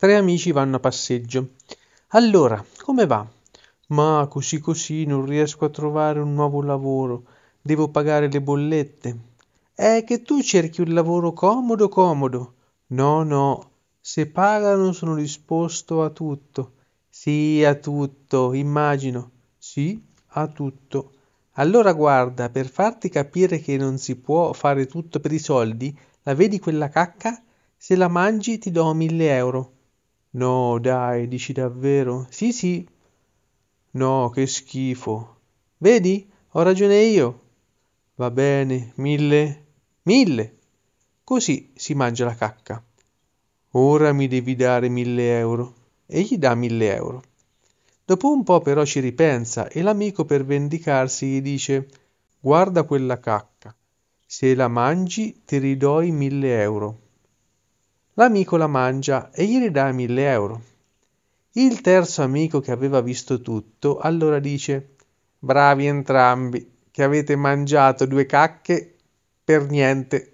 Tre amici vanno a passeggio. Allora, come va? Ma così così non riesco a trovare un nuovo lavoro. Devo pagare le bollette. È che tu cerchi un lavoro comodo comodo. No, no. Se pagano sono disposto a tutto. Sì, a tutto, immagino. Sì, a tutto. Allora guarda, per farti capire che non si può fare tutto per i soldi, la vedi quella cacca? Se la mangi ti do mille euro. No, dai, dici davvero? Sì, sì. No, che schifo. Vedi? Ho ragione io. Va bene, mille. Mille. Così si mangia la cacca. Ora mi devi dare mille euro. E gli dà mille euro. Dopo un po' però ci ripensa e l'amico per vendicarsi gli dice Guarda quella cacca. Se la mangi ti ridò i mille euro. L'amico la mangia e gli ridà mille euro. Il terzo amico che aveva visto tutto allora dice Bravi entrambi, che avete mangiato due cacche per niente.